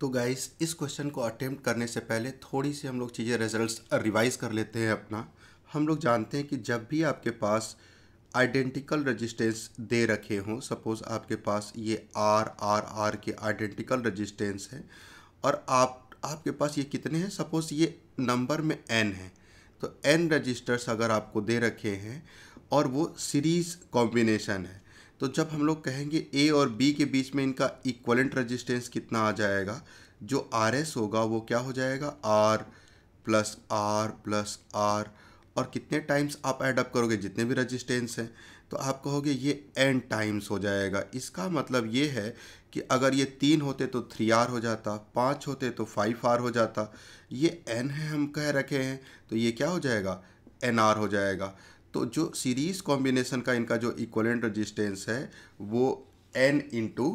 तो गाइस इस क्वेश्चन को अटेम्प्ट करने से पहले थोड़ी सी हम लोग चीज़ें रिजल्ट्स रिवाइज कर लेते हैं अपना हम लोग जानते हैं कि जब भी आपके पास आइडेंटिकल रजिस्टेंस दे रखे हों सपोज़ आपके पास ये आर आर आर के आइडेंटिकल रजिस्टेंस हैं और आप आपके पास ये कितने हैं सपोज़ ये नंबर में एन है तो एन रजिस्टर्स अगर आपको दे रखे हैं और वो सीरीज़ कॉम्बिनेशन है तो जब हम लोग कहेंगे ए और बी के बीच में इनका इक्वलेंट रजिस्टेंस कितना आ जाएगा जो आर एस होगा वो क्या हो जाएगा R plus R plus R और कितने टाइम्स आप एडअप करोगे जितने भी रजिस्टेंस हैं तो आप कहोगे ये एन टाइम्स हो जाएगा इसका मतलब ये है कि अगर ये तीन होते तो थ्री आर हो जाता पाँच होते तो फाइव आर हो जाता ये एन है हम कह रखे हैं तो ये क्या हो जाएगा एन आर हो जाएगा तो जो सीरीज कॉम्बिनेशन का इनका जो इक्वलेंट रजिस्टेंस है वो एन इंटू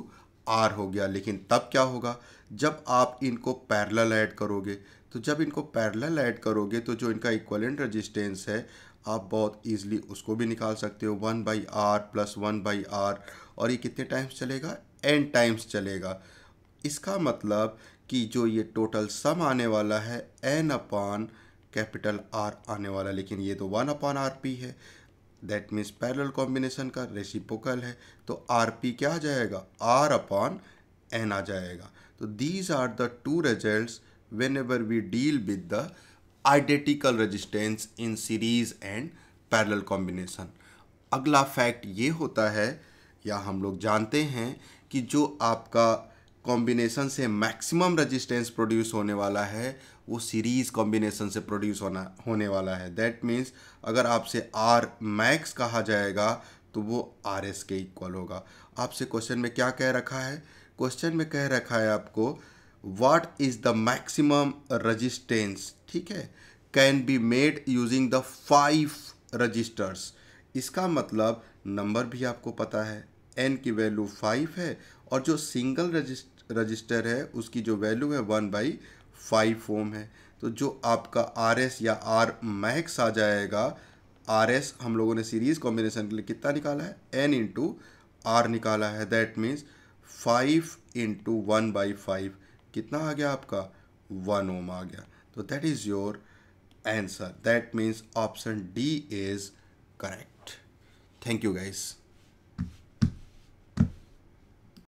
आर हो गया लेकिन तब क्या होगा जब आप इनको पैरेलल ऐड करोगे तो जब इनको पैरेलल ऐड करोगे तो जो इनका इक्वलेंट रजिस्टेंस है आप बहुत ईजिली उसको भी निकाल सकते हो one by R plus one by R और ये कितने टाइम्स चलेगा एन टाइम्स चलेगा इसका मतलब कि जो ये टोटल सम आने वाला है एन अपॉन कैपिटल आर आने वाला लेकिन ये तो वन अपॉन आर पी है दैट मीन्स पैरल कॉम्बिनेशन का रेसिपोकल है तो आर पी क्या आ जाएगा आर अपॉन एन आ जाएगा तो these are the two result whenever we deal with the identical resistance in series and parallel combination अगला फैक्ट ये होता है या हम लोग जानते हैं कि जो आपका कॉम्बिनेशन से मैक्सिमम रजिस्टेंस प्रोड्यूस होने वाला है वो सीरीज़ कॉम्बिनेशन से प्रोड्यूस होना होने वाला है दैट मीन्स अगर आपसे आर मैक्स कहा जाएगा तो वो आर एस के इक्वल होगा आपसे क्वेश्चन में क्या कह रखा है क्वेश्चन में कह रखा है आपको what is the maximum resistance ठीक है can be made using the five resistors इसका मतलब नंबर भी आपको पता है एन की वैल्यू फाइव है और जो सिंगल रजिस्ट रजिस्टर है उसकी जो वैल्यू है वन बाई फाइव फोम है तो जो आपका आर एस या आर मैक्स आ जाएगा आर एस हम लोगों ने सीरीज़ कॉम्बिनेशन के लिए कितना निकाला है एन इंटू आर निकाला है that means five into one by five कितना आ गया आपका वन ओम आ गया तो that is your answer that means option D is correct thank you guys